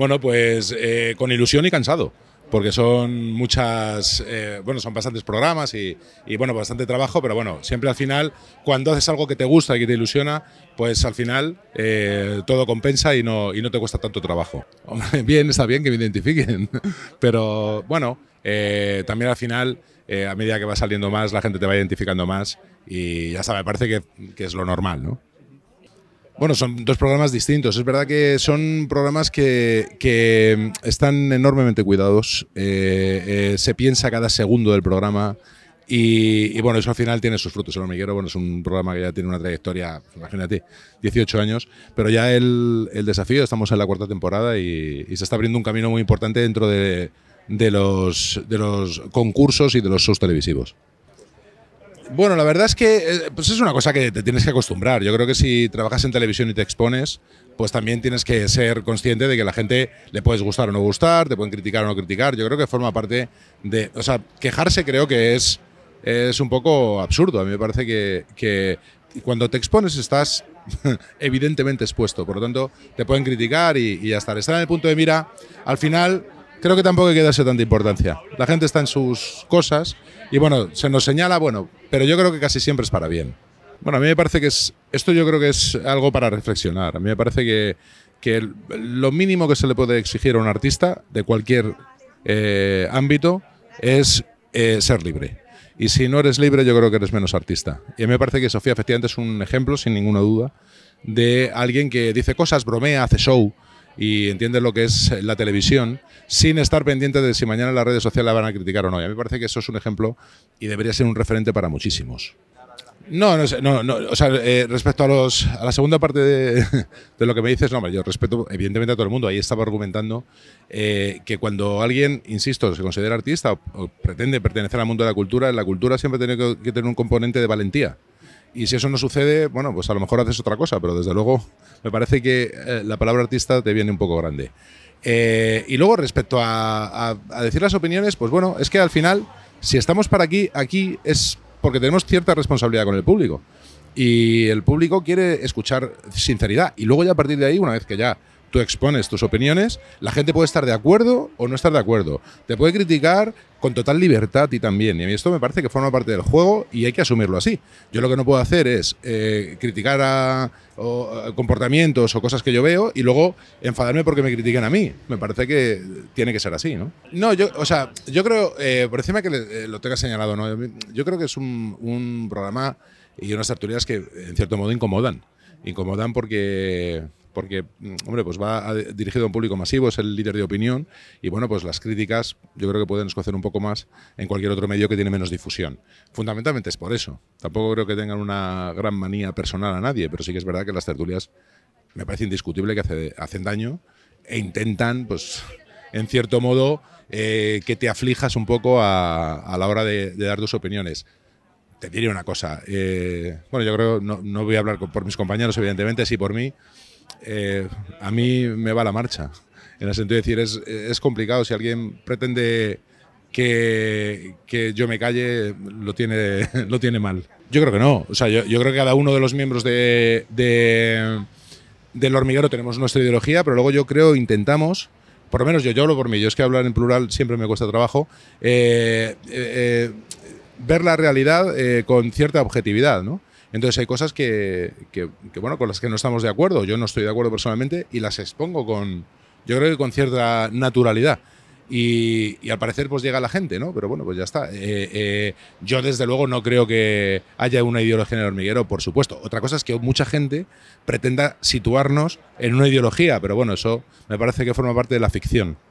Bueno, pues eh, con ilusión y cansado, porque son muchas, eh, bueno, son bastantes programas y, bueno, bastante trabajo, pero bueno, siempre al final, cuando haces algo que te gusta y que te ilusiona, pues al final eh, todo compensa y no, no te cuesta tanto trabajo. bien, está bien que me identifiquen, pero bueno, también al final, a medida que va saliendo más, la gente te va identificando más y ya está, me parece que, que es lo normal, ¿no? Bueno, son dos programas distintos. Es verdad que son programas que, mm, están enormemente cuidados. Eh, eh, se piensa cada segundo del programa. Y, bueno, eso al final tiene sus frutos. El hormiguero, bueno, es un programa que ya tiene una trayectoria, imagínate, 18 años. Pero ya el, desafío, estamos en la cuarta temporada y, se está abriendo un camino muy importante dentro de, los, de los concursos y de los shows televisivos. Bueno, la verdad es que eh, pues es una cosa que te tienes que acostumbrar. Yo creo que si trabajas en televisión y te expones, pues también tienes que ser consciente de que la gente le puedes gustar o no gustar, te pueden criticar o no criticar. Yo creo que forma parte de... O sea, quejarse creo que es, es un poco absurdo. A mí me parece que, cuando te expones estás evidentemente expuesto. Por lo tanto, te pueden criticar y, y ya estar. Estar en el punto de mira, al final creo que tampoco hay que darse tanta importancia. La gente está en sus cosas y bueno, se nos señala, bueno, pero yo creo que casi siempre es para bien. Bueno, a mí me parece que es, esto yo creo que es algo para reflexionar. A mí me parece que, que lo mínimo que se le puede exigir a un artista de cualquier eh, ámbito es eh, ser libre. Y si no eres libre, yo creo que eres menos artista. Y a mí me parece que Sofía efectivamente es un ejemplo, sin ninguna duda, de alguien que dice cosas, bromea, hace show, y entiendes lo que es la televisión sin estar pendiente de si mañana las redes sociales la van a criticar o no. Y a mí me parece que eso es un ejemplo y debería ser un referente para muchísimos. No, no, no, o sea, eh, respecto a, los, la segunda parte de, lo que me dices, no, yo respeto evidentemente a todo el mundo. Ahí estaba argumentando eh, que cuando alguien, insisto, se considera artista o, pretende pertenecer al mundo de la cultura, en la cultura siempre tiene que tener un componente de valentía. Y si eso no sucede, bueno, pues a lo mejor haces otra cosa, pero desde luego me parece que eh, la palabra artista te viene un poco grande. Eh, y luego respecto a, a, decir las opiniones, pues bueno, es que al final, si estamos para aquí, aquí es porque tenemos cierta responsabilidad con el público. Y el público quiere escuchar sinceridad. Y luego ya a partir de ahí, una vez que ya tú expones tus opiniones, la gente puede estar de acuerdo o no estar de acuerdo. Te puede criticar con total libertad y también. Y a mí esto me parece que forma parte del juego y hay que asumirlo así. Yo lo que no puedo hacer es eh, criticar a, eh, comportamientos o cosas que yo veo y luego enfadarme porque me critiquen a mí. Me parece que tiene que ser así, ¿no? No, yo, o sea, yo creo, eh, por encima que lo tenga señalado, ¿no? yo creo que es un, programa y unas tertulias que en cierto modo incomodan. Incomodan porque porque, mm, hombre, pues va dirigido a un público masivo, es el líder de opinión y, bueno, pues las críticas yo creo que pueden escocer un poco más en cualquier otro medio que tiene menos difusión. Fundamentalmente es por eso. Tampoco creo que tengan una gran manía personal a nadie, pero sí que es verdad que las tertulias me parece indiscutible que hacen daño e intentan, pues, en cierto modo, eh, que te aflijas un poco a, la hora de, dar tus opiniones te diría una cosa. Eh, bueno, yo creo, no voy a hablar por mis compañeros, evidentemente, sí por mí. Eh, a mí me va la marcha. En el sentido de decir, es, complicado. Si alguien pretende que, yo me calle, lo tiene, lo tiene mal. Yo creo que no. O sea, yo, creo que cada uno de los miembros de, del hormiguero tenemos nuestra ideología, pero luego yo creo intentamos por lo menos yo, yo hablo por mí, yo es que hablar en plural siempre me cuesta trabajo, eh, eh, ver la realidad con cierta objetividad, ¿no? Entonces hay cosas que, bueno, con las que no estamos de acuerdo, yo no estoy de acuerdo personalmente y las expongo con, yo creo que con cierta naturalidad. Y, al parecer pues llega la gente, ¿no? Pero bueno, pues ya está. Eh, eh, yo desde luego no creo que haya una ideología en el hormiguero, por supuesto. Otra cosa es que mucha gente pretenda situarnos en una ideología, pero bueno, eso me parece que forma parte de la ficción.